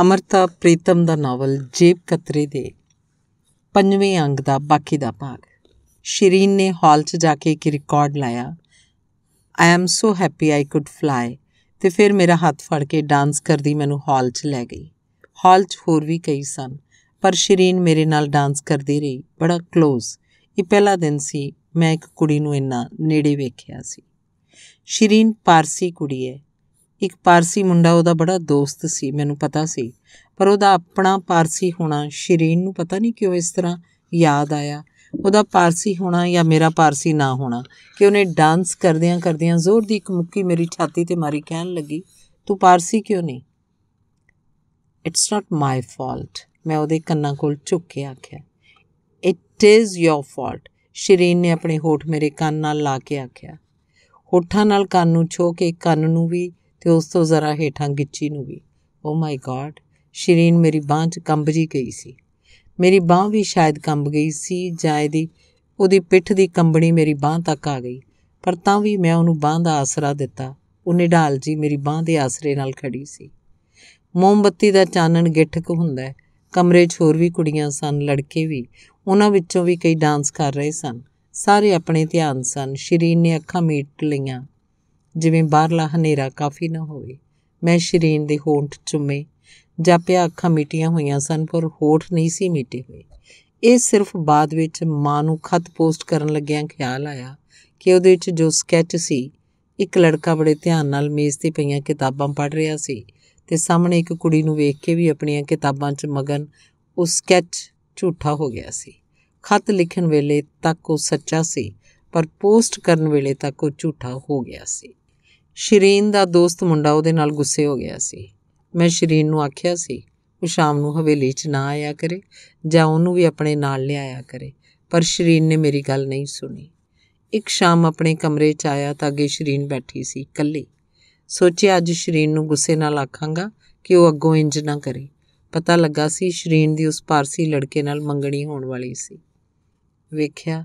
ਅਮਰਤਾ ਪ੍ਰੀਤਮ ਦਾ novel ਜੇਬ ਕਤਰੇ ਦੇ ਪੰਜਵੇਂ ਅੰਗ ਦਾ ਬਾਕੀ ਦਾ ਭਾਗ ਸ਼ਰੀਨ ਨੇ ਹਾਲ 'ਚ ਜਾ ਕੇ ਇੱਕ ਰਿਕਾਰਡ ਲਾਇਆ I am so happy I could fly ਤੇ ਫਿਰ ਮੇਰਾ ਹੱਥ ਫੜ ਕੇ ਡਾਂਸ ਕਰਦੀ ਮੈਨੂੰ ਹਾਲ 'ਚ ਲੈ ਗਈ ਹਾਲ 'ਚ ਹੋਰ ਵੀ ਕਈ ਸਨ ਪਰ ਸ਼ਰੀਨ ਮੇਰੇ ਨਾਲ ਡਾਂਸ ਕਰਦੀ ਰਹੀ ਬੜਾ ক্লোਜ਼ ਇਹ ਪਹਿਲਾ ਦਿਨ ਸੀ ਮੈਂ ਇੱਕ ਕੁੜੀ ਨੂੰ ਇੰਨਾ ਨੇੜੇ ਵੇਖਿਆ ਸੀ ਸ਼ਰੀਨ ਪਾਰਸੀ ਕੁੜੀ ਹੈ ਇੱਕ ਪਾਰਸੀ ਮੁੰਡਾ ਉਹਦਾ ਬੜਾ ਦੋਸਤ ਸੀ ਮੈਨੂੰ ਪਤਾ ਸੀ ਪਰ ਉਹਦਾ ਆਪਣਾ ਪਾਰਸੀ ਹੋਣਾ ਸ਼ਰੀਨ ਨੂੰ ਪਤਾ ਨਹੀਂ ਕਿਉਂ ਇਸ ਤਰ੍ਹਾਂ ਯਾਦ ਆਇਆ ਉਹਦਾ ਪਾਰਸੀ ਹੋਣਾ ਜਾਂ ਮੇਰਾ ਪਾਰਸੀ ਨਾ ਹੋਣਾ ਕਿ ਉਹਨੇ ਡਾਂਸ ਕਰਦਿਆਂ ਕਰਦਿਆਂ ਜ਼ੋਰ ਦੀ ਇੱਕ ਮੁੱਕੀ ਮੇਰੀ ਛਾਤੀ ਤੇ ਮਾਰੀ ਕਹਿਣ ਲੱਗੀ ਤੂੰ ਪਾਰਸੀ ਕਿਉਂ ਨਹੀਂ ਇਟਸ ਨਾਟ ਮਾਈ ਫਾਲਟ ਮੈਂ ਉਹਦੇ ਕੰਨਾਂ ਕੋਲ ਝੁੱਕ ਕੇ ਆਖਿਆ it is your fault Shireen ਨੇ ਆਪਣੇ ਹੋਠ ਮੇਰੇ ਕੰਨ ਨਾਲ ਲਾ ਕੇ ਆਖਿਆ ਹੋਠਾਂ ਨਾਲ ਕੰਨ ਨੂੰ ਛੋ ਕੇ ਕੰਨ ਨੂੰ ਵੀ ਤੇ ਉਸ ਤੋਂ ਜ਼ਰਾ ਹੇਠਾਂ ਗਿੱਚੀ ਨੂੰ ਵੀ ਓ ਮਾਈ ਗॉड ਸ਼ਰੀਨ ਮੇਰੀ ਬਾਹ 'ਚ ਕੰਬ ਜੀ ਗਈ ਸੀ ਮੇਰੀ ਬਾਹ ਵੀ ਸ਼ਾਇਦ ਕੰਬ ਗਈ ਸੀ ਜਾਇ ਦੀ ਉਹਦੀ ਪਿੱਠ ਦੀ ਕੰਬਣੀ ਮੇਰੀ ਬਾਹ ਤੱਕ ਆ ਗਈ ਪਰ ਤਾਂ ਵੀ ਮੈਂ ਉਹਨੂੰ ਬਾਹ ਦਾ ਆਸਰਾ ਦਿੱਤਾ ਉਹ ਨਿਢਾਲ ਜੀ ਮੇਰੀ ਬਾਹ ਦੇ ਆਸਰੇ ਨਾਲ ਖੜੀ ਸੀ ਮੋਮਬੱਤੀ ਦਾ ਚਾਨਣ ਗਿੱਠਕ ਹੁੰਦਾ ਹੈ ਕਮਰੇ 'ਚ ਹੋਰ ਵੀ ਕੁੜੀਆਂ ਸਨ ਲੜਕੇ ਵੀ ਉਹਨਾਂ ਵਿੱਚੋਂ ਵੀ ਕਈ ਡਾਂਸ ਕਰ ਰਹੇ ਸਨ ਸਾਰੇ ਆਪਣੇ ਧਿਆਨ ਸਨ ਸ਼ਰੀਨ ਨੇ ਅੱਖਾਂ ਮੀਟ ਲਈਆਂ ਜਿਵੇਂ ਬਾਹਰਲਾ ਹਨੇਰਾ ਕਾਫੀ ਨਾ ਹੋਵੇ ਮੈਂ ਸ਼ਰੀਨ ਦੇ ਹੋਂਠ ਚੁੰਮੇ ਜਾਪਿਆ ਅੱਖਾਂ ਮੀਟੀਆਂ ਹੋਈਆਂ ਸਨ ਪਰ ਹੋਠ ਨਹੀਂ ਸੀ ਮੀਟੇ ਹੋਏ ਇਹ ਸਿਰਫ ਬਾਅਦ ਵਿੱਚ ਮਾਂ ਨੂੰ ਖਤ ਪੋਸਟ ਕਰਨ ਲੱਗਿਆਂ ਖਿਆਲ ਆਇਆ ਕਿ ਉਹਦੇ ਵਿੱਚ ਜੋ ਸਕੈਚ ਸੀ ਇੱਕ ਲੜਕਾ ਬੜੇ ਧਿਆਨ ਨਾਲ ਮੇਜ਼ ਤੇ ਪਈਆਂ ਕਿਤਾਬਾਂ ਪੜ੍ਹ ਰਿਹਾ ਸੀ ਤੇ ਸਾਹਮਣੇ ਇੱਕ ਕੁੜੀ ਨੂੰ ਵੇਖ ਕੇ ਵੀ ਆਪਣੀਆਂ ਕਿਤਾਬਾਂ 'ਚ ਮਗਨ ਉਹ ਸਕੈਚ ਝੂਠਾ ਹੋ ਗਿਆ ਸੀ ਖਤ ਲਿਖਣ ਵੇਲੇ ਤੱਕ ਉਹ ਸੱਚਾ ਸੀ ਪਰ ਪੋਸਟ ਕਰਨ ਵੇਲੇ ਤੱਕ ਉਹ ਝੂਠਾ ਹੋ ਗਿਆ ਸੀ ਸ਼ਰੀਨ ਦਾ ਦੋਸਤ ਮੁੰਡਾ ਉਹਦੇ ਨਾਲ ਗੁੱਸੇ ਹੋ ਗਿਆ ਸੀ ਮੈਂ ਸ਼ਰੀਨ ਨੂੰ ਆਖਿਆ ਸੀ ਉਹ ਸ਼ਾਮ ਨੂੰ ਹਵੇਲੀ 'ਚ ਨਾ ਆਇਆ ਕਰੇ ਜਾਂ ਉਹਨੂੰ ਵੀ ਆਪਣੇ ਨਾਲ ਲਿਆਇਆ ਕਰੇ ਪਰ ਸ਼ਰੀਨ ਨੇ ਮੇਰੀ ਗੱਲ ਨਹੀਂ ਸੁਣੀ ਇੱਕ ਸ਼ਾਮ ਆਪਣੇ ਕਮਰੇ 'ਚ ਆਇਆ ਤਾਂ ਅਗੇ ਸ਼ਰੀਨ ਬੈਠੀ ਸੀ ਇਕੱਲੀ ਸੋਚਿਆ ਅੱਜ ਸ਼ਰੀਨ ਨੂੰ ਗੁੱਸੇ ਨਾਲ ਆਖਾਂਗਾ ਕਿ ਉਹ ਅੱਗੋਂ ਇੰਜ ਨਾ ਕਰੇ ਪਤਾ ਲੱਗਾ ਸੀ ਸ਼ਰੀਨ ਦੀ ਉਸ ਪਾਰਸੀ ਲੜਕੇ ਨਾਲ ਮੰਗਣੀ ਹੋਣ ਵਾਲੀ ਸੀ ਵੇਖਿਆ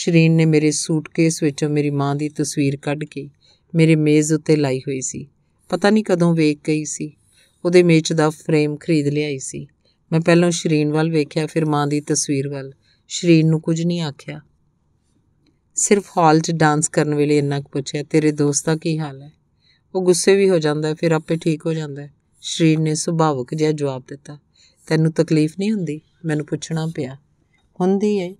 ਸ਼ਰੀਨ ਨੇ ਮੇਰੇ ਸੂਟਕੇਸ ਵਿੱਚੋਂ ਮੇਰੀ ਮਾਂ ਦੀ ਤਸਵੀਰ ਕੱਢ ਕੇ ਮੇਰੇ ਮੇਜ਼ ਉੱਤੇ ਲਾਈ ਹੋਈ ਸੀ ਪਤਾ ਨਹੀਂ ਕਦੋਂ ਵੇਖ ਗਈ ਸੀ ਉਹਦੇ ਮੇਜ਼ ਦਾ ਫਰੇਮ ਖਰੀਦ ਲਿਆਈ ਸੀ ਮੈਂ ਪਹਿਲਾਂ ਸ਼ਰੀਨ ਵੱਲ ਵੇਖਿਆ ਫਿਰ ਮਾਂ ਦੀ ਤਸਵੀਰ ਵੱਲ ਸ਼ਰੀਨ ਨੂੰ ਕੁਝ ਨਹੀਂ ਆਖਿਆ ਸਿਰਫ ਹਾਲ 'ਚ ਡਾਂਸ ਕਰਨ ਵੇਲੇ ਇੰਨਾ ਕੁ ਪੁੱਛਿਆ ਤੇਰੇ ਦੋਸਤ ਦਾ ਕੀ ਹਾਲ ਹੈ ਉਹ ਗੁੱਸੇ ਵੀ ਹੋ ਜਾਂਦਾ ਫਿਰ ਆਪੇ ਠੀਕ ਹੋ ਜਾਂਦਾ ਸ਼ਰੀਨ ਨੇ ਸੁਭਾਵਕ ਜਿਹਾ ਜਵਾਬ ਦਿੱਤਾ ਤੈਨੂੰ ਤਕਲੀਫ ਨਹੀਂ ਹੁੰਦੀ ਮੈਨੂੰ ਪੁੱਛਣਾ ਪਿਆ ਹੁੰਦੀ ਹੈ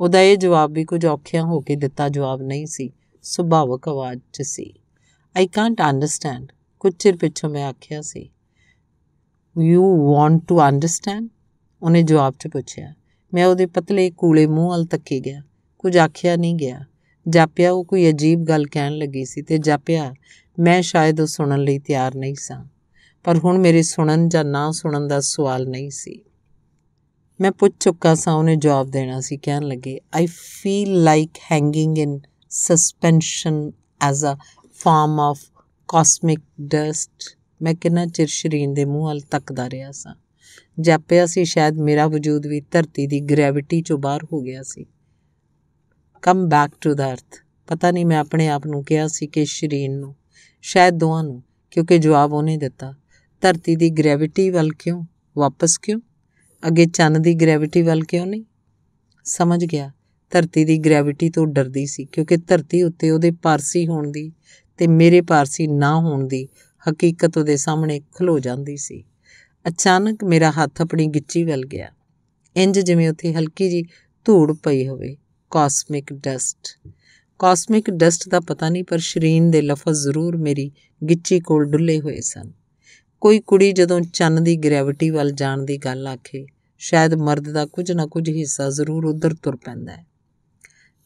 ਉਹਦਾ ਇਹ ਜਵਾਬ ਵੀ ਕੁਝ ਔਖਿਆਂ ਹੋ ਕੇ ਦਿੱਤਾ ਜਵਾਬ ਨਹੀਂ ਸੀ ਸੁਭਾਵਕ ਆਵਾਜ਼ 'ਚ ਸੀ ਆਈ ਕਾਂਟ ਅੰਡਰਸਟੈਂਡ ਕੁਝ ਚਿਰ ਪਿੱਛੋਂ ਮੈਂ ਆਖਿਆ ਸੀ ਯੂ ਵਾਂਟ ਟੂ ਅੰਡਰਸਟੈਂਡ ਉਹਨੇ ਜਵਾਬ 'ਚ ਪੁੱਛਿਆ ਮੈਂ ਉਹਦੇ ਪਤਲੇ ਕੂਲੇ ਮੂੰਹ ਹਲ ਤੱਕੀ ਗਿਆ ਕੁਝ ਆਖਿਆ ਨਹੀਂ ਗਿਆ ਜਾਪਿਆ ਉਹ ਕੋਈ ਅਜੀਬ ਗੱਲ ਕਹਿਣ ਲੱਗੀ ਸੀ ਤੇ ਜਾਪਿਆ ਮੈਂ ਸ਼ਾਇਦ ਉਹ ਸੁਣਨ ਲਈ ਤਿਆਰ ਨਹੀਂ ਸਾਂ ਪਰ ਹੁਣ ਮੇਰੇ ਸੁਣਨ ਜਾਂ ਨਾ ਸੁਣਨ ਦਾ ਸਵਾਲ ਨਹੀਂ ਸੀ ਮੈਂ ਪੁੱਛ ਚੁੱਕਾ ਸਾਂ ਉਹਨੇ ਜਵਾਬ ਦੇਣਾ ਸੀ ਕਹਿਣ ਲੱਗੇ I feel like hanging in suspension as a form of cosmic dust ਮੈਂ ਕਿੰਨਾ ਚਿਰ ਸ਼ਰੀਨ ਦੇ ਮੂੰਹ ਹਲ ਤੱਕਦਾ ਰਿਹਾ ਸਾਂ ਜਾਪਿਆ ਸੀ ਸ਼ਾਇਦ ਮੇਰਾ ਵਜੂਦ ਵੀ ਧਰਤੀ ਦੀ ਗ੍ਰੈਵਿਟੀ ਚੋਂ ਬਾਹਰ ਹੋ ਗਿਆ ਸੀ ਕਮ ਬੈਕ ਟੂ ਦਾ ਅਰਥ ਪਤਾ ਨਹੀਂ ਮੈਂ ਆਪਣੇ ਆਪ ਨੂੰ ਕਿਹਾ ਸੀ ਕਿ ਸ਼ਰੀਨ ਨੂੰ ਸ਼ਾਇਦ ਦੋਹਾਂ ਨੂੰ ਕਿਉਂਕਿ ਜਵਾਬ ਉਹਨੇ ਦਿੱਤਾ ਧਰਤੀ ਦੀ ਗ੍ਰੈਵਿਟੀ ਵੱਲ ਕਿਉਂ ਵਾਪਸ ਕਿਉਂ ਅੱਗੇ ਚੰਨ ਦੀ ਗ੍ਰੈਵਿਟੀ ਵੱਲ ਕਿਉਂ ਨਹੀਂ ਸਮਝ ਗਿਆ ਧਰਤੀ ਦੀ ਗ੍ਰੈਵਿਟੀ ਤੋਂ ਡਰਦੀ ਸੀ ਕਿਉਂਕਿ ਧਰਤੀ ਉੱਤੇ ਉਹਦੇ ਪਾਰਸੀ ਹੋਣ ਦੀ ਤੇ ਮੇਰੇ ਪਾਰਸੀ ਨਾ ਹੋਣ ਦੀ ਹਕੀਕਤ ਉਹਦੇ ਸਾਹਮਣੇ ਖਲੋ ਜਾਂਦੀ ਸੀ ਅਚਾਨਕ ਮੇਰਾ ਹੱਥ ਆਪਣੀ ਗਿੱਚੀ ਵੱਲ ਗਿਆ ਇੰਜ ਜਿਵੇਂ ਉੱਥੇ ਹਲਕੀ ਜੀ ਧੂੜ ਪਈ ਹੋਵੇ ਕਾਸਮਿਕ ਡਸਟ ਕਾਸਮਿਕ ਡਸਟ ਦਾ ਪਤਾ ਨਹੀਂ ਪਰ ਸ਼ਰੀਨ ਦੇ ਲਫ਼ਜ਼ ਜ਼ਰੂਰ ਮੇਰੀ ਗਿੱਚੀ ਕੋਲ ਡੁੱਲੇ ਹੋਏ ਸਨ ਕੋਈ ਕੁੜੀ ਜਦੋਂ ਚੰਨ ਦੀ ਗ੍ਰੈਵਿਟੀ ਵੱਲ ਜਾਣ ਦੀ ਗੱਲ ਆਖੇ ਸ਼ਾਇਦ ਮਰਦ ਦਾ ਕੁਝ ਨਾ ਕੁਝ ਹਿੱਸਾ ਜ਼ਰੂਰ ਉਧਰ ਤੁਰ ਪੈਂਦਾ ਹੈ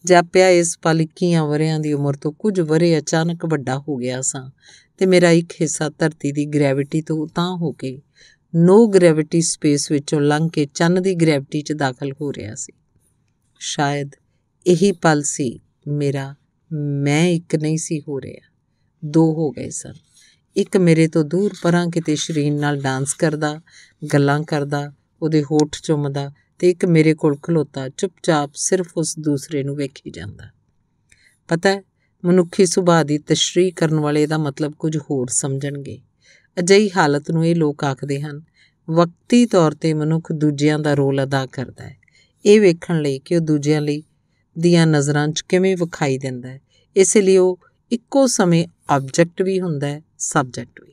ਜਾਪਿਆ ਇਸ ਪਲਕੀਆਂ ਵਰਿਆਂ ਦੀ ਉਮਰ ਤੋਂ ਕੁਝ ਵਰੇ ਅਚਾਨਕ ਵੱਡਾ ਹੋ ਗਿਆ ਸਾਂ ਤੇ ਮੇਰਾ ਇੱਕ ਹਿੱਸਾ ਧਰਤੀ ਦੀ ਗ੍ਰੈਵਿਟੀ ਤੋਂ ਉਤਾਂ ਹੋ ਕੇ ਨੋ ਗ੍ਰੈਵਿਟੀ ਸਪੇਸ ਵਿੱਚੋਂ ਲੰਘ ਕੇ ਚੰਨ ਦੀ ਗ੍ਰੈਵਿਟੀ 'ਚ ਦਾਖਲ ਹੋ ਰਿਹਾ ਸੀ ਸ਼ਾਇਦ ਇਹੀ ਪਲ ਸੀ ਮੇਰਾ ਮੈਂ ਇੱਕ ਨਹੀਂ ਸੀ ਹੋ ਰਿਹਾ ਦੋ ਹੋ ਗਏ ਸਨ ਇੱਕ ਮੇਰੇ ਤੋਂ ਦੂਰ ਪਰਾਂ ਕਿਤੇ ਸ਼ਰੀਨ ਨਾਲ ਡਾਂਸ ਕਰਦਾ ਗੱਲਾਂ ਕਰਦਾ ਉਹਦੇ ਹੋਠ ਚੁੰਮਦਾ ਤੇ ਇੱਕ ਮੇਰੇ ਕੋਲ ਖਲੋਤਾ ਚੁੱਪਚਾਪ ਸਿਰਫ ਉਸ ਦੂਸਰੇ ਨੂੰ ਵੇਖੀ ਜਾਂਦਾ ਪਤਾ ਹੈ ਮਨੁੱਖੀ ਸੁਭਾਅ ਦੀ ਤਸ਼ਰੀਹ ਕਰਨ ਵਾਲੇ ਦਾ ਮਤਲਬ ਕੁਝ ਹੋਰ ਸਮਝਣਗੇ ਅਜਿਹੀ ਹਾਲਤ ਨੂੰ ਇਹ ਲੋਕ ਆਖਦੇ ਹਨ ਵਕਤੀ ਤੌਰ ਤੇ ਮਨੁੱਖ ਦੂਜਿਆਂ ਦਾ ਰੋਲ ਅਦਾ ਕਰਦਾ ਹੈ ਇਹ ਵੇਖਣ ਲਈ ਕਿ ਉਹ ਦੂਜਿਆਂ ਲਈ ਦੀਆਂ ਨਜ਼ਰਾਂ 'ਚ ਕਿਵੇਂ ਵਿਖਾਈ ਦਿੰਦਾ ਹੈ ਇਸ ਲਈ ਉਹ ਇੱਕੋ ਸਮੇਂ ਆਬਜੈਕਟ ਵੀ ਹੁੰਦਾ ਹੈ ਸਬਜੈਕਟ ਵੀ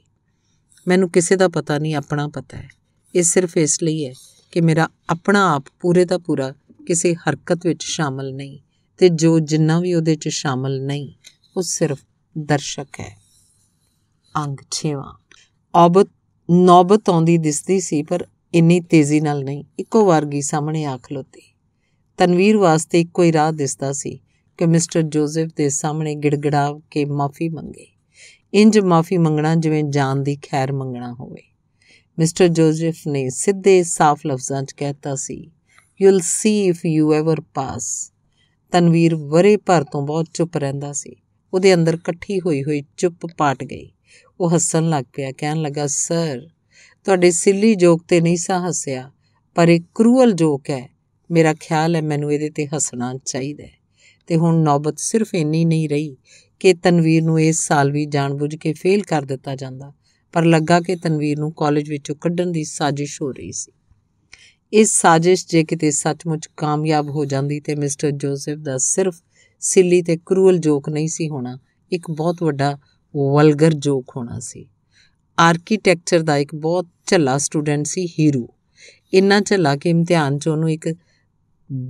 ਮੈਨੂੰ ਕਿਸੇ ਦਾ ਪਤਾ ਨਹੀਂ ਆਪਣਾ ਪਤਾ ਹੈ ਇਹ ਸਿਰਫ ਇਸ ਲਈ ਹੈ ਕਿ ਮੇਰਾ ਆਪਣਾ ਆਪ ਪੂਰੇ ਦਾ ਪੂਰਾ ਕਿਸੇ ਹਰਕਤ ਵਿੱਚ ਸ਼ਾਮਲ ਨਹੀਂ ਤੇ ਜੋ ਜਿੰਨਾ ਵੀ ਉਹਦੇ 'ਚ ਸ਼ਾਮਲ ਨਹੀਂ ਉਹ ਸਿਰਫ ਦਰਸ਼ਕ ਹੈ ਅੰਗ 6ਵਾਂ ਅਬ ਨੌਬਤ ਆਉਂਦੀ ਦਿਸਦੀ ਸੀ ਪਰ ਇੰਨੀ ਤੇਜ਼ੀ ਨਾਲ ਨਹੀਂ ਇੱਕੋ ਵਾਰ ਗਈ ਸਾਹਮਣੇ ਆਖ ਲੋਤੀ ਤਨਵੀਰ ਵਾਸਤੇ ਇੱਕੋ ਹੀ ਰਾਹ ਦਿਸਦਾ ਸੀ ਕਿ ਮਿਸਟਰ ਜੋਸੇਫ ਦੇ ਸਾਹਮਣੇ ਗਿੜਗੜਾ ਕੇ ਮਾਫੀ ਮੰਗੇ ਇੰਜ ਮਾਫੀ ਮੰਗਣਾ ਜਿਵੇਂ ਜਾਨ ਦੀ ਖੈਰ ਮੰਗਣਾ ਹੋਵੇ ਮਿਸਟਰ ਜੋਸੇਫ ਨੇ ਸਿੱਧੇ ਸਾਫ਼ ਲਫ਼ਜ਼ਾਂ 'ਚ ਕਹਿਤਾ ਸੀ you will see if you ever pass Tanveer ਵਰੇ ਭਰ ਤੋਂ ਬਹੁਤ ਚੁੱਪ ਰਹਿੰਦਾ ਸੀ ਉਹਦੇ ਅੰਦਰ ਇਕੱਠੀ ਹੋਈ ਹੋਈ ਚੁੱਪ ਪਾਟ ਗਈ ਉਹ ਹੱਸਣ ਲੱਗ ਪਿਆ ਕਹਿਣ ਲੱਗਾ ਸਰ ਤੁਹਾਡੇ ਸਿੱਲੀ ਜੋਕ ਤੇ ਨਹੀਂ ਸਾ ਹੱਸਿਆ ਪਰ ਇਹ ਕਰੂਅਲ ਜੋਕ ਹੈ ਮੇਰਾ ਖਿਆਲ ਹੈ ਮੈਨੂੰ ਇਹਦੇ ਤੇ ਹੱਸਣਾ ਚਾਹੀਦਾ ਤੇ ਹੁਣ ਨੌਬਤ ਸਿਰਫ ਇੰਨੀ ਨਹੀਂ ਰਹੀ ਕਿ ਤਨਵੀਰ ਨੂੰ ਇਸ ਸਾਲ ਵੀ ਜਾਣਬੁੱਝ ਕੇ ਫੇਲ ਕਰ ਦਿੱਤਾ ਜਾਂਦਾ ਪਰ ਲੱਗਾ ਕਿ ਤਨਵੀਰ ਨੂੰ ਕਾਲਜ ਵਿੱਚੋਂ ਕੱਢਣ ਦੀ ਸਾਜ਼ਿਸ਼ ਹੋ ਰਹੀ ਸੀ ਇਸ ਸਾਜ਼ਿਸ਼ ਜੇ ਕਿਤੇ ਸੱਚਮੁੱਚ ਕਾਮਯਾਬ ਹੋ ਜਾਂਦੀ ਤੇ ਮਿਸਟਰ ਜੋਸਫ ਦਾ ਸਿਰਫ ਸਿੱਲੀ ਤੇ ਕਰੂਅਲ ਜੋਕ ਨਹੀਂ ਸੀ ਹੋਣਾ ਇੱਕ ਬਹੁਤ ਵੱਡਾ ਵਲਗਰ ਜੋਕ ਹੋਣਾ ਸੀ ਆਰਕੀਟੈਕਚਰ ਦਾ ਇੱਕ ਬਹੁਤ ਝੱਲਾ ਸਟੂਡੈਂਟ ਸੀ ਹੀਰੂ ਇੰਨਾ ਝੱਲਾ ਕਿ ਇਮਤਿਹਾਨ 'ਚ ਉਹਨੂੰ ਇੱਕ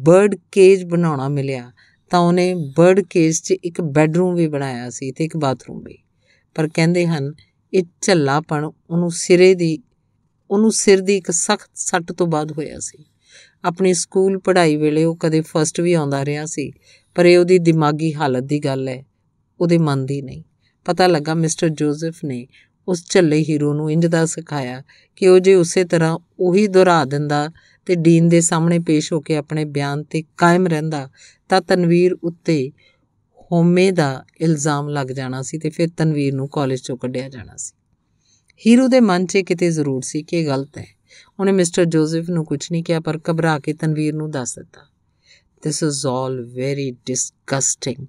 ਬਰਡ ਕੇਜ ਬਣਾਉਣਾ ਮਿਲਿਆ ਤਾਂ ਉਹਨੇ ਬਰਡ ਕੇਜ 'ਚ ਇੱਕ ਬੈੱਡਰੂਮ ਵੀ ਬਣਾਇਆ ਸੀ ਤੇ ਇੱਕ ਬਾਥਰੂਮ ਵੀ ਪਰ ਕਹਿੰਦੇ ਹਨ ਇਹ ਝੱਲਾਪਣ ਉਹਨੂੰ ਸਿਰੇ ਦੀ ਉਹਨੂੰ ਸਿਰ ਦੀ ਇੱਕ ਸਖਤ ਸੱਟ ਤੋਂ ਬਾਅਦ ਹੋਇਆ ਸੀ ਆਪਣੀ ਸਕੂਲ ਪੜ੍ਹਾਈ ਵੇਲੇ ਉਹ ਕਦੇ ਫਸਟ ਵੀ ਆਉਂਦਾ ਰਿਹਾ ਸੀ ਪਰ ਇਹ ਉਹਦੀ ਦਿਮਾਗੀ ਹਾਲਤ ਦੀ ਗੱਲ ਹੈ ਉਹਦੇ ਮਨ ਦੀ ਨਹੀਂ ਪਤਾ ਲੱਗਾ ਮਿਸਟਰ ਜੋਸਫ ਨੇ ਉਸ ਝੱਲੇ ਹੀਰੋ ਨੂੰ ਇੰਜ ਦਾ ਸਿਖਾਇਆ ਕਿ ਉਹ ਜੇ ਉਸੇ ਤਰ੍ਹਾਂ ਉਹੀ ਦੁਹਰਾ ਦਿੰਦਾ ਤੇ ਡੀਨ ਦੇ ਸਾਹਮਣੇ ਪੇਸ਼ ਹੋ ਕੇ ਆਪਣੇ ਬਿਆਨ ਤੇ ਕਾਇਮ ਰਹਿੰਦਾ ਤਾਂ ਤਨਵੀਰ ਉੱਤੇ ਹੋਮੇ ਦਾ ਇਲਜ਼ਾਮ ਲੱਗ ਜਾਣਾ ਸੀ ਤੇ ਫਿਰ ਤਨਵੀਰ ਨੂੰ ਕਾਲਜ ਚੋਂ ਕੱਢਿਆ ਜਾਣਾ ਸੀ ਹੀਰੂ ਦੇ ਮਨ 'ਚ ਕਿਤੇ ਜ਼ਰੂਰ ਸੀ ਕਿ ਇਹ ਗਲਤ ਹੈ ਉਹਨੇ ਮਿਸਟਰ ਜੋਸੇਫ ਨੂੰ ਕੁਝ ਨਹੀਂ ਕਿਹਾ ਪਰ ਘਬਰਾ ਕੇ ਤਨਵੀਰ ਨੂੰ ਦੱਸ ਦਿੱਤਾ this is all very disgusting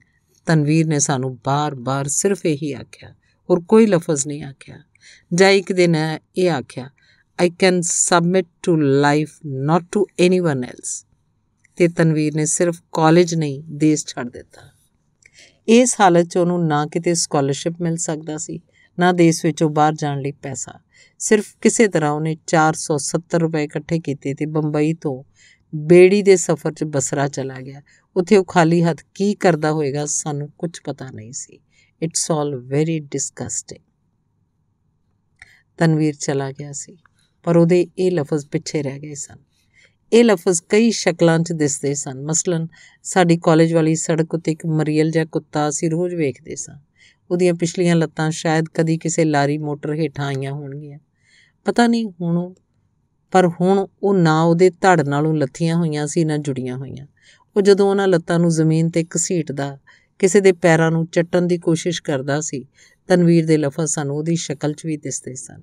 Tanveer ਨੇ ਸਾਨੂੰ ਬਾਰ-ਬਾਰ ਸਿਰਫ ਇਹੀ ਆਖਿਆ ਔਰ ਕੋਈ ਲਫ਼ਜ਼ ਨਹੀਂ ਆਖਿਆ ਜਾਂ ਇੱਕ ਦਿਨ ਇਹ ਆਖਿਆ I can submit to life not to anyone else ਤੇ ਤਨਵੀਰ ਨੇ ਸਿਰਫ ਕਾਲਜ ਨਹੀਂ ਦੇਸ਼ ਛੱਡ ਦਿੱਤਾ ਇਸ ਹਾਲਤ 'ਚ ਉਹਨੂੰ ਨਾ ਕਿਤੇ ਸਕਾਲਰਸ਼ਿਪ ਮਿਲ ਸਕਦਾ ਸੀ ਨਾ ਦੇਸ਼ ਵਿੱਚੋਂ ਬਾਹਰ ਜਾਣ ਲਈ ਪੈਸਾ ਸਿਰਫ ਕਿਸੇ ਤਰ੍ਹਾਂ ਉਹਨੇ 470 ਰੁਪਏ ਇਕੱਠੇ ਕੀਤੇ ਤੇ ਬੰਬਈ ਤੋਂ ਬੇੜੀ ਦੇ ਸਫ਼ਰ 'ਚ ਬਸਰਾ ਚਲਾ ਗਿਆ ਉੱਥੇ ਉਹ ਖਾਲੀ ਹੱਥ ਕੀ ਕਰਦਾ ਹੋਵੇਗਾ ਸਾਨੂੰ ਕੁਝ ਪਤਾ ਨਹੀਂ ਸੀ it's all very disgusting Tanveer ਚਲਾ ਗਿਆ ਸੀ ਪਰ ਉਹਦੇ ਇਹ ਲਫ਼ਜ਼ ਪਿੱਛੇ ਰਹਿ ਗਏ ਸਨ ਇਹ ਲਫ਼ਜ਼ ਕਈ ਸ਼ਕਲਾਂ 'ਚ ਦਿਸਦੇ ਸਨ ਮਸਲਨ ਸਾਡੀ ਕਾਲਜ ਵਾਲੀ ਸੜਕ ਉੱਤੇ ਇੱਕ ਮਰੀਅਲ ਜਿਹਾ ਕੁੱਤਾ ਅਸੀਂ ਰੋਜ਼ ਵੇਖਦੇ ਸਾਂ ਉਹਦੀਆਂ ਪਿਛਲੀਆਂ ਲੱਤਾਂ ਸ਼ਾਇਦ ਕਦੀ ਕਿਸੇ ਲਾਰੀ ਮੋਟਰ ਹੇਠਾਂ ਆਈਆਂ ਹੋਣਗੀਆਂ ਪਤਾ ਨਹੀਂ ਹੁਣ ਪਰ ਹੁਣ ਉਹ ਨਾ ਉਹਦੇ ਧੜ ਨਾਲੋਂ ਲੱਥੀਆਂ ਹੋਈਆਂ ਸੀ ਨਾ ਜੁੜੀਆਂ ਹੋਈਆਂ ਉਹ ਜਦੋਂ ਉਹਨਾਂ ਲੱਤਾਂ ਨੂੰ ਜ਼ਮੀਨ ਤੇ ਘਸੀਟਦਾ ਕਿਸੇ ਦੇ ਪੈਰਾਂ ਨੂੰ ਚੱਟਣ ਦੀ ਕੋਸ਼ਿਸ਼ ਕਰਦਾ ਸੀ ਤਨਵੀਰ ਦੇ ਲਫ਼ਜ਼ ਸਾਨੂੰ ਉਹਦੀ ਸ਼ਕਲ 'ਚ ਵੀ ਦਿਸਦੇ ਸਨ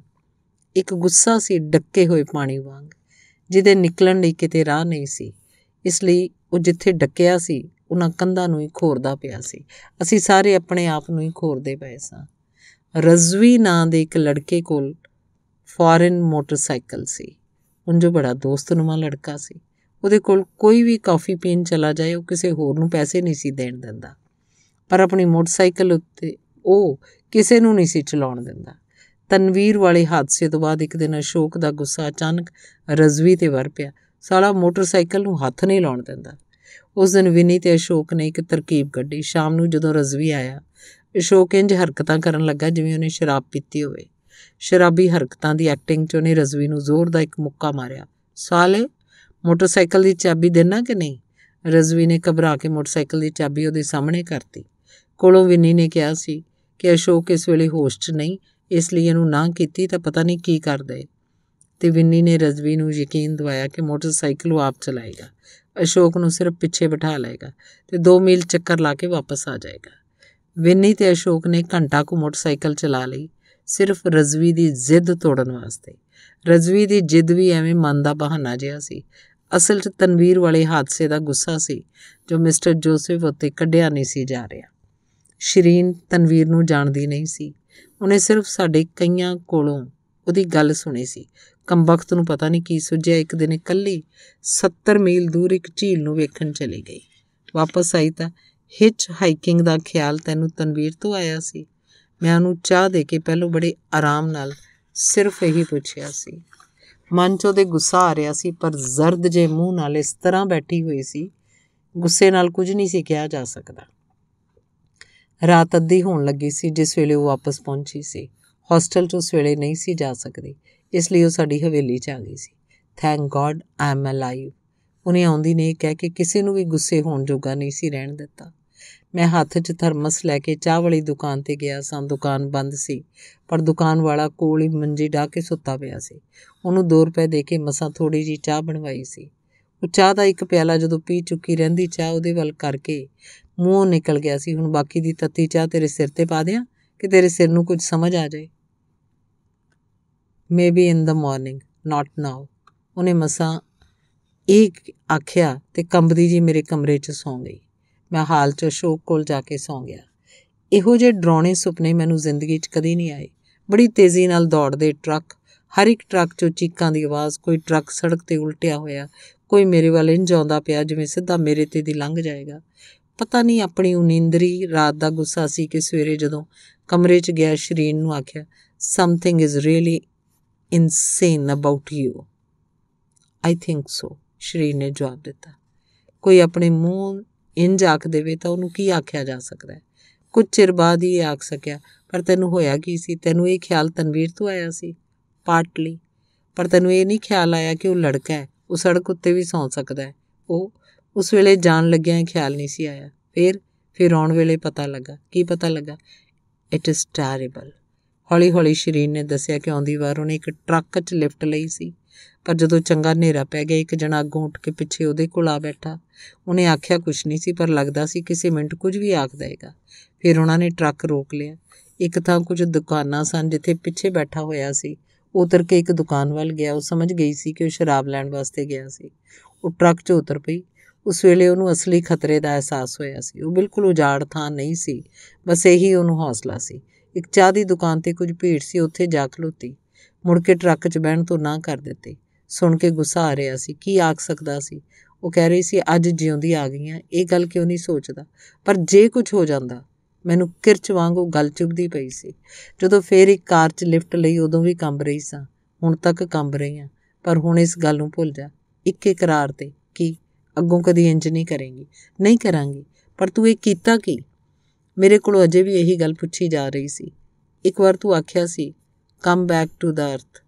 ਇੱਕ ਗੁੱਸਾ ਸੀ ਡੱਕੇ ਹੋਏ ਪਾਣੀ ਵਾਂਗ ਜਿਹਦੇ ਨਿਕਲਣ ਲਈ ਕਿਤੇ ਰਾਹ ਨਹੀਂ ਸੀ ਇਸ ਲਈ ਉਹ ਜਿੱਥੇ ਡੱਕਿਆ ਸੀ ਉਹਨਾਂ ਕੰਧਾਂ ਨੂੰ ਹੀ ਖੋਰਦਾ ਪਿਆ ਸੀ ਅਸੀਂ ਸਾਰੇ ਆਪਣੇ ਆਪ ਨੂੰ ਹੀ ਖੋਰਦੇ ਪਏ ਸਾਂ ਰਜ਼ਵੀ ਨਾਂ ਦੇ ਇੱਕ ਲੜਕੇ ਕੋਲ ਫੋਰਨ ਮੋਟਰਸਾਈਕਲ ਸੀ ਜੋ ਬੜਾ ਦੋਸਤ ਨੁਮਾ ਲੜਕਾ ਸੀ ਉਹਦੇ ਕੋਲ ਕੋਈ ਵੀ ਕਾਫੀ ਪੀਣ ਚਲਾ ਜਾਏ ਉਹ ਕਿਸੇ ਹੋਰ ਨੂੰ ਪੈਸੇ ਨਹੀਂ ਸੀ ਦੇਣ ਦਿੰਦਾ ਪਰ ਆਪਣੀ ਮੋਟਰਸਾਈਕਲ ਉੱਤੇ ਉਹ ਕਿਸੇ ਨੂੰ ਨਹੀਂ ਸੀ ਚਲਾਉਣ ਦਿੰਦਾ ਤਨਵੀਰ ਵਾਲੇ ਹਾਦਸੇ ਤੋਂ ਬਾਅਦ ਇੱਕ ਦਿਨ ਅਸ਼ੋਕ ਦਾ ਗੁੱਸਾ ਅਚਾਨਕ ਰਜ਼ਵੀ ਤੇ ਵਰ ਪਿਆ ਸਾਲਾ ਮੋਟਰਸਾਈਕਲ ਨੂੰ ਹੱਥ ਨਹੀਂ ਲਾਉਣ ਦਿੰਦਾ ਉਸ ਦਿਨ ਵਿਨੀ ਤੇ ਅਸ਼ੋਕ ਨੇ ਇੱਕ ਤਰਕੀਬ ਕੱਢੀ ਸ਼ਾਮ ਨੂੰ ਜਦੋਂ ਰਜ਼ਵੀ ਆਇਆ ਅਸ਼ੋਕ ਇੰਜ ਹਰਕਤਾਂ ਕਰਨ ਲੱਗਾ ਜਿਵੇਂ ਉਹਨੇ ਸ਼ਰਾਬ ਪੀਤੀ ਹੋਵੇ ਸ਼ਰਾਬੀ ਹਰਕਤਾਂ ਦੀ ਐਕਟਿੰਗ 'ਚ ਉਹਨੇ ਰਜ਼ਵੀ ਨੂੰ ਜ਼ੋਰ ਦਾ ਇੱਕ ਮੁੱਕਾ ਮਾਰਿਆ ਸਾਲੇ ਮੋਟਰਸਾਈਕਲ ਦੀ ਚਾਬੀ ਦੇਣਾ ਕਿ ਨਹੀਂ ਰਜ਼ਵੀ ਨੇ ਘਬਰਾ ਕੇ ਮੋਟਰਸਾਈਕਲ ਦੀ ਚਾਬੀ ਉਹਦੇ ਸਾਹਮਣੇ ਕਰਤੀ ਕੋਲੋਂ ਵਿਨੀ ਨੇ ਕਿਹਾ ਸੀ ਕਿ ਅਸ਼ੋਕ ਇਸ ਵੇਲੇ ਹੋਸ਼ 'ਚ ਨਹੀਂ ਇਸ ਲਈ ਇਹਨੂੰ ਨਾ ਕੀਤੀ ਤਾਂ ਪਤਾ ਨਹੀਂ ਕੀ ਕਰ ਦੇ ਤੇ ਵਿੰਨੀ ਨੇ ਰਜ਼ਵੀ ਨੂੰ ਯਕੀਨ ਦਵਾਇਆ ਕਿ ਮੋਟਰਸਾਈਕਲ ਉਹ ਆਪ ਚਲਾਏਗਾ ਅਸ਼ੋਕ ਨੂੰ ਸਿਰਫ ਪਿੱਛੇ ਬਿਠਾ ਲਏਗਾ ਤੇ 2 ਮੀਲ ਚੱਕਰ ਲਾ ਕੇ ਵਾਪਸ ਆ ਜਾਏਗਾ ਵਿੰਨੀ ਤੇ ਅਸ਼ੋਕ ਨੇ ਘੰਟਾ ਕੁ ਮੋਟਰਸਾਈਕਲ ਚਲਾ ਲਈ ਸਿਰਫ ਰਜ਼ਵੀ ਦੀ ਜ਼ਿੱਦ ਤੋੜਨ ਵਾਸਤੇ ਰਜ਼ਵੀ ਦੀ ਜਿੱਦ ਵੀ ਐਵੇਂ ਮਨ ਦਾ ਬਹਾਨਾ ਜਿਹਾ ਸੀ ਅਸਲ 'ਚ ਤਨਵੀਰ ਵਾਲੇ ਹਾਦਸੇ ਦਾ ਗੁੱਸਾ ਸੀ ਜੋ ਮਿਸਟਰ ਜੋਸਫ ਉੱਤੇ ਕੱਢਿਆ ਨਹੀਂ ਸੀ ਜਾ ਰਿਹਾ ਸ਼ਰੀਨ ਤਨਵੀਰ ਨੂੰ ਜਾਣਦੀ ਨਹੀਂ ਸੀ ਉਹਨੇ ਸਿਰਫ ਸਾਡੇ ਕਈਆਂ ਕੋਲੋਂ ਉਹਦੀ ਗੱਲ ਸੁਣੀ ਸੀ ਕੰਬਖਤ ਨੂੰ ਪਤਾ ਨਹੀਂ ਕੀ ਸੁਝਿਆ ਇੱਕ ਦਿਨ ਇਕੱਲੀ 70 ਮੀਲ ਦੂਰ ਇੱਕ ਝੀਲ ਨੂੰ ਵੇਖਣ ਚਲੀ ਗਈ ਵਾਪਸ ਆਈ ਤਾਂ ਹਿਚ ਹਾਈਕਿੰਗ ਦਾ ਖਿਆਲ ਤੈਨੂੰ ਤਨਵੀਰ ਤੋਂ ਆਇਆ ਸੀ ਮੈਂ ਉਹਨੂੰ ਚਾਹ ਦੇ ਕੇ ਪਹਿਲੋਂ ਬੜੇ ਆਰਾਮ ਨਾਲ ਸਿਰਫ ਇਹੀ ਪੁੱਛਿਆ ਸੀ ਮਨ 'ਚ ਉਹਦੇ ਗੁੱਸਾ ਆ ਰਿਹਾ ਸੀ ਪਰ ਜ਼ਰਦ ਜੇ ਮੂੰਹ ਨਾਲ ਇਸ ਤਰ੍ਹਾਂ ਬੈਠੀ ਹੋਈ ਸੀ ਗੁੱਸੇ ਨਾਲ ਕੁਝ ਨਹੀਂ ਸੀ ਕਿਹਾ ਜਾ ਸਕਦਾ ਰਾਤ ਅੱਧੀ ਹੋਣ ਲੱਗੀ ਸੀ ਜਿਸ ਵੇਲੇ ਉਹ ਵਾਪਸ ਪਹੁੰਚੀ ਸੀ ਹੌਸਟਲ ਤੋਂ ਸਵੇਲੇ ਨਹੀਂ ਸੀ ਜਾ ਸਕਦੀ ਇਸ ਲਈ ਉਹ ਸਾਡੀ ਹਵੇਲੀ 'ਚ ਆ ਗਈ ਸੀ thank God I am alive ਉਹਨੇ ਆਉਂਦੀ ਨੇ ਕਹਿ ਕੇ ਕਿਸੇ ਨੂੰ ਵੀ ਗੁੱਸੇ ਹੋਣ ਜੋਗਾ ਨਹੀਂ ਸੀ ਰਹਿਣ ਦਿੱਤਾ ਮੈਂ ਹੱਥ 'ਚ ਥਰਮਸ ਲੈ ਕੇ ਚਾਹ ਵਾਲੀ ਦੁਕਾਨ ਤੇ ਗਿਆ ਸਾਂ ਦੁਕਾਨ ਬੰਦ ਸੀ ਪਰ ਦੁਕਾਨ ਵਾਲਾ ਕੋਲ ਹੀ ਮੰਜੀ ਢਾ ਕੇ ਸੁੱਤਾ ਪਿਆ ਸੀ ਉਹਨੂੰ 2 ਰੁਪਏ ਦੇ ਕੇ ਮਸਾਂ ਥੋੜੀ ਜੀ ਚਾਹ ਬਣਵਾਈ ਸੀ ਉਹ ਚਾਹ ਦਾ ਇੱਕ ਪਿਆਲਾ ਜਦੋਂ ਪੀ ਚੁੱਕੀ ਰਹਿੰਦੀ ਚਾਹ ਉਹਦੇ ਵੱਲ ਕਰਕੇ ਮੂੰਹੋਂ ਨਿਕਲ ਗਿਆ ਸੀ ਹੁਣ ਬਾਕੀ ਦੀ ਤੱਤੀ ਚਾਹ ਤੇਰੇ ਸਿਰ ਤੇ ਪਾ ਦਿਆਂ ਕਿ ਤੇਰੇ ਸਿਰ ਨੂੰ ਕੁਝ ਸਮਝ ਆ ਜਾਏ ਮੇਬੀ ਇਨ ਦਾ ਮਾਰਨਿੰਗ ਨਾਟ ਨਾਓ ਉਹਨੇ ਮਸਾਂ ਇੱਕ ਆਖਿਆ ਤੇ ਕੰਬਦੀ ਜੀ ਮੇਰੇ ਕਮਰੇ 'ਚ ਸੌਂ ਗਈ ਮੈਂ ਹਾਲ 'ਚ ਅਸ਼ੋਕ ਕੋਲ ਜਾ ਕੇ ਸੌਂ ਗਿਆ ਇਹੋ ਜਿਹੇ ਡਰਾਉਣੇ ਸੁਪਨੇ ਮੈਨੂੰ ਜ਼ਿੰਦਗੀ 'ਚ ਕਦੀ ਨਹੀਂ ਆਏ ਬੜੀ ਤੇਜ਼ੀ ਨਾਲ ਦੌੜਦੇ ਟਰੱਕ ਹਰ ਇੱਕ ਟਰੱਕ 'ਚੋਂ ਚੀਕਾਂ ਦੀ ਆਵਾਜ਼ ਕੋਈ ਟਰੱਕ ਸੜਕ ਤੇ ਉਲਟਿਆ ਹੋਇਆ ਕੋਈ ਮੇਰੇ ਵੱਲ ਇੰਜ ਆਉਂਦਾ ਪਿਆ ਜਿਵੇਂ ਸਿੱਧਾ ਮੇਰੇ ਤੇ ਦੀ ਲੰਘ ਜਾਏਗਾ ਪਤਾ ਨਹੀਂ ਆਪਣੀ ਉਨਿੰਦਰੀ ਰਾਤ ਦਾ ਗੁੱਸਾ ਸੀ ਕਿ ਸਵੇਰੇ ਜਦੋਂ ਕਮਰੇ 'ਚ ਗਿਆ ਸ਼ਰੀਨ ਨੂੰ ਆਖਿਆ something is really insane about you I think so Shireen ਨੇ ਜਵਾਬ ਦਿੱਤਾ ਕੋਈ ਆਪਣੇ ਮੂੰਹ ਇੰਜ ਆਖ ਦੇਵੇ ਤਾਂ ਉਹਨੂੰ ਕੀ ਆਖਿਆ ਜਾ ਸਕਦਾ ਹੈ ਕੁਝ ਚਿਰ ਬਾਅਦ ਹੀ ਆਖ ਸਕਿਆ ਪਰ ਤੈਨੂੰ ਹੋਇਆ ਕੀ ਸੀ ਤੈਨੂੰ ਇਹ ਖਿਆਲ ਤਨਵੀਰ ਤੋਂ ਆਇਆ ਸੀ ਪਾਰਟਲੀ ਪਰ ਤੈਨੂੰ ਇਹ ਨਹੀਂ ਖਿਆਲ ਆਇਆ ਕਿ ਉਹ ਲੜਕਾ ਹੈ ਉਹ ਸੜਕ ਉੱਤੇ ਵੀ ਸੌਂ ਸਕਦਾ ਹੈ ਉਹ ਉਸ ਵੇਲੇ ਜਾਣ ਲੱਗਿਆ ਖਿਆਲ ਨਹੀਂ ਸੀ ਆਇਆ ਫਿਰ ਫਿਰ ਆਉਣ ਵੇਲੇ ਪਤਾ ਲੱਗਾ ਕੀ ਪਤਾ ਲੱਗਾ ਇਟ ਇਜ਼ ਟੈਰੀਬਲ ਹੌਲੀ-ਹੌਲੀ ਸ਼ਰੀਨ ਨੇ ਦੱਸਿਆ ਕਿ ਆਉਂਦੀ ਵਾਰ ਉਹਨੇ ਇੱਕ ਟਰੱਕ 'ਚ ਲਿਫਟ ਲਈ ਸੀ ਪਰ ਜਦੋਂ ਚੰਗਾ ਹਨੇਰਾ ਪੈ ਗਿਆ ਇੱਕ ਜਣਾ ਅੱਗੋਂ ਉੱਠ ਕੇ ਪਿੱਛੇ ਉਹਦੇ ਕੋਲ ਆ ਬੈਠਾ ਉਹਨੇ ਆਖਿਆ ਕੁਝ ਨਹੀਂ ਸੀ ਪਰ ਲੱਗਦਾ ਸੀ ਕਿਸੇ ਮਿੰਟ ਕੁਝ ਵੀ ਆਖ ਦੇਗਾ ਫਿਰ ਉਹਨਾਂ ਨੇ ਟਰੱਕ ਰੋਕ ਲਿਆ ਇੱਕ ਤਾਂ ਕੁਝ ਦੁਕਾਨਾਂ ਸਨ ਜਿੱਥੇ ਪਿੱਛੇ ਬੈਠਾ ਹੋਇਆ ਸੀ ਉਤਰ ਕੇ ਇੱਕ ਦੁਕਾਨ ਵੱਲ ਗਿਆ ਉਹ ਸਮਝ ਗਈ ਸੀ ਕਿ ਉਹ ਸ਼ਰਾਬ ਲੈਣ ਵਾਸਤੇ ਗਿਆ ਸੀ ਉਹ ਟਰੱਕ 'ਚ ਉਤਰ ਪਈ ਉਸ ਵੇਲੇ ਉਹਨੂੰ ਅਸਲੀ ਖਤਰੇ ਦਾ ਅਹਿਸਾਸ ਹੋਇਆ ਸੀ ਉਹ ਬਿਲਕੁਲ ਉਜਾੜ ਥਾਂ ਨਹੀਂ ਸੀ ਬਸ ਇਹੀ ਉਹਨੂੰ ਹੌਸਲਾ ਸੀ ਇੱਕ ਚਾਹ ਦੀ ਦੁਕਾਨ ਤੇ ਕੁਝ ਭੀੜ ਸੀ ਉੱਥੇ ਜਾ ਖਲੋਤੀ ਮੁੜ ਕੇ ਟਰੱਕ 'ਚ ਬਹਿਣ ਤੋਂ ਨਾ ਕਰ ਦਿੱਤੇ ਸੁਣ ਕੇ ਗੁੱਸਾ ਆ ਰਿਹਾ ਸੀ ਕੀ ਆਖ ਸਕਦਾ ਸੀ ਉਹ ਕਹਿ ਰਹੀ ਸੀ ਅੱਜ ਜਿਉਂਦੀ ਆ ਗਈਆਂ ਇਹ ਗੱਲ ਕਿਉਂ ਨਹੀਂ ਸੋਚਦਾ ਪਰ ਜੇ ਕੁਝ ਹੋ ਜਾਂਦਾ ਮੈਨੂੰ ਕਿਰਚ ਵਾਂਗੂ ਗੱਲ ਚੁਬਦੀ ਪਈ ਸੀ ਜਦੋਂ ਫੇਰ ਇੱਕ ਕਾਰ 'ਚ ਲਿਫਟ ਲਈ ਉਦੋਂ ਵੀ ਕੰਬ ਰਹੀ ਸਾਂ ਹੁਣ ਤੱਕ ਕੰਬ ਰਹੀ ਆ ਪਰ ਹੁਣ ਇਸ ਗੱਲ ਨੂੰ ਭੁੱਲ ਜਾ ਇੱਕ ਇਕਰਾਰ ਤੇ ਕੀ ਅੱਗੋਂ ਕਦੀ ਇੰਜ ਨਹੀਂ ਕਰੇਂਗੀ ਨਹੀਂ ਕਰਾਂਗੀ ਪਰ ਤੂੰ ਇਹ ਕੀਤਾ ਕੀ ਮੇਰੇ ਕੋਲ ਅਜੇ ਵੀ ਇਹੀ ਗੱਲ ਪੁੱਛੀ ਜਾ ਰਹੀ ਸੀ ਇੱਕ ਵਾਰ ਤੂੰ ਆਖਿਆ ਸੀ ਕਮ ਬੈਕ ਟੂ ਦਾ ਅਰਥ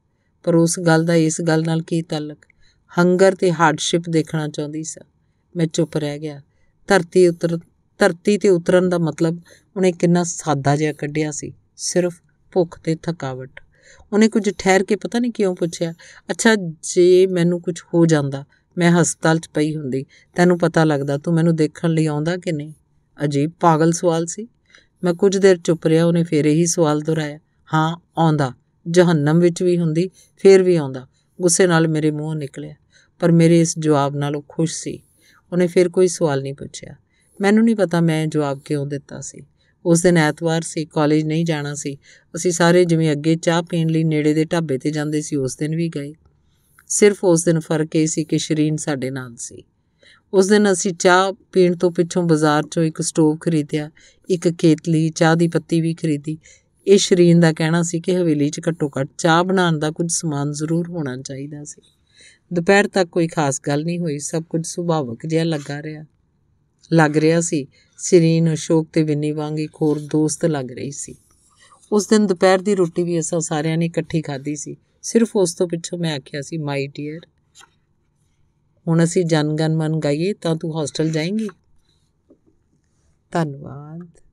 ਪਰ ਉਸ ਗੱਲ ਦਾ ਇਸ ਗੱਲ ਨਾਲ ਕੀ ਤਾਲਕ ਹੰਗਰ ਤੇ ਹਾਰਡਸ਼ਿਪ ਦੇਖਣਾ ਚਾਹੁੰਦੀ ਸੀ ਮੈਂ ਚੁੱਪ ਰਹਿ ਗਿਆ ਧਰਤੀ ਉਤਰ ਧਰਤੀ ਤੇ ਉਤਰਨ ਦਾ ਮਤਲਬ ਉਹਨੇ ਕਿੰਨਾ ਸਾਦਾ ਜਿਹਾ ਕੱਢਿਆ ਸੀ ਸਿਰਫ ਭੁੱਖ ਤੇ ਥਕਾਵਟ ਉਹਨੇ ਕੁਝ ਠਹਿਰ ਕੇ ਪਤਾ ਨਹੀਂ ਕਿਉਂ ਪੁੱਛਿਆ ਅੱਛਾ ਜੇ ਮੈਨੂੰ ਕੁਝ ਹੋ ਜਾਂਦਾ ਮੈਂ ਹਸਪਤਾਲ 'ਚ ਪਈ ਹੁੰਦੀ ਤੈਨੂੰ ਪਤਾ ਲੱਗਦਾ ਤੂੰ ਮੈਨੂੰ ਦੇਖਣ ਲਈ ਆਉਂਦਾ ਕਿ ਨਹੀਂ ਅਜੀਬ ਪਾਗਲ ਸਵਾਲ ਸੀ ਮੈਂ ਕੁਝ ਦੇਰ ਚੁੱਪ ਰਿਹਾ ਉਹਨੇ ਫੇਰ ਇਹੀ ਸਵਾਲ ਦੁਹਰਾਇਆ ਹਾਂ ਆਉਂਦਾ ਜਹੰਨਮ ਵਿੱਚ ਵੀ ਹੁੰਦੀ ਫੇਰ ਵੀ ਆਉਂਦਾ ਗੁੱਸੇ ਨਾਲ ਮੇਰੇ ਮੂੰਹੋਂ ਨਿਕਲਿਆ ਪਰ ਮੇਰੇ ਇਸ ਜਵਾਬ ਨਾਲ ਉਹ ਖੁਸ਼ ਸੀ ਉਹਨੇ ਫੇਰ ਕੋਈ ਸਵਾਲ ਨਹੀਂ ਪੁੱਛਿਆ ਮੈਨੂੰ ਨਹੀਂ ਪਤਾ ਮੈਂ ਜਵਾਬ ਕਿਉਂ ਦਿੱਤਾ ਸੀ ਉਸ ਦਿਨ ਐਤਵਾਰ ਸੀ ਕਾਲਜ ਨਹੀਂ ਜਾਣਾ ਸੀ ਅਸੀਂ ਸਾਰੇ ਜਿਵੇਂ ਅੱਗੇ ਚਾਹ ਪੀਣ ਲਈ ਨੇੜੇ ਦੇ ਢਾਬੇ ਤੇ ਜਾਂਦੇ ਸੀ ਉਸ ਦਿਨ ਵੀ ਗਏ ਸਿਰਫ ਉਸ ਦਿਨ ਫਰਕ ਇਹ ਸੀ ਕਿ ਸ਼ਰੀਨ ਸਾਡੇ ਨਾਲ ਸੀ ਉਸ ਦਿਨ ਅਸੀਂ ਚਾਹ ਪੀਣ ਤੋਂ ਪਿੱਛੋਂ ਬਾਜ਼ਾਰ 'ਚੋਂ ਇੱਕ ਸਟੋਵ ਖਰੀਦਿਆ ਇੱਕ ਕੇਤਲੀ ਚਾਹ ਦੀ ਪੱਤੀ ਵੀ ਖਰੀਦੀ ਇਹ ਸ਼ਰੀਨ ਦਾ ਕਹਿਣਾ ਸੀ ਕਿ ਹਵੇਲੀ 'ਚ ਘੱਟੋ-ਘੱਟ ਚਾਹ ਬਣਾਉਣ ਦਾ ਕੁਝ ਸਮਾਨ ਜ਼ਰੂਰ ਹੋਣਾ ਚਾਹੀਦਾ ਸੀ ਦੁਪਹਿਰ ਤੱਕ ਕੋਈ ਖਾਸ ਗੱਲ ਨਹੀਂ ਹੋਈ ਸਭ ਕੁਝ ਸੁਭਾਵਕ ਜਿਹਾ ਲੱਗਾ ਰਿਹਾ ਲੱਗ ਰਿਹਾ ਸੀ ਸ਼ਰੀਨ ਅਸ਼ੋਕ ਤੇ ਵਿੰਨੀ ਵਾਂਗ ਇੱਕ ਹੋਰ ਦੋਸਤ ਲੱਗ ਰਹੀ ਸੀ ਉਸ ਦਿਨ ਦੁਪਹਿਰ ਦੀ ਰੋਟੀ ਵੀ ਅਸਾਂ ਸਾਰਿਆਂ ਨੇ ਇਕੱਠੀ ਖਾਧੀ ਸੀ ਸਿਰਫ ਉਸ ਤੋਂ ਪਿੱਛੋਂ ਮੈਂ ਆਖਿਆ ਸੀ ਮਾਈ ਡੀਅਰ ਹੁਣ ਅਸੀਂ ਜਨਗਨ ਮਨ ਗਾਈਏ ਤਾਂ ਤੂੰ ਹੌਸਟਲ ਜਾਏਂਗੀ ਧੰਨਵਾਦ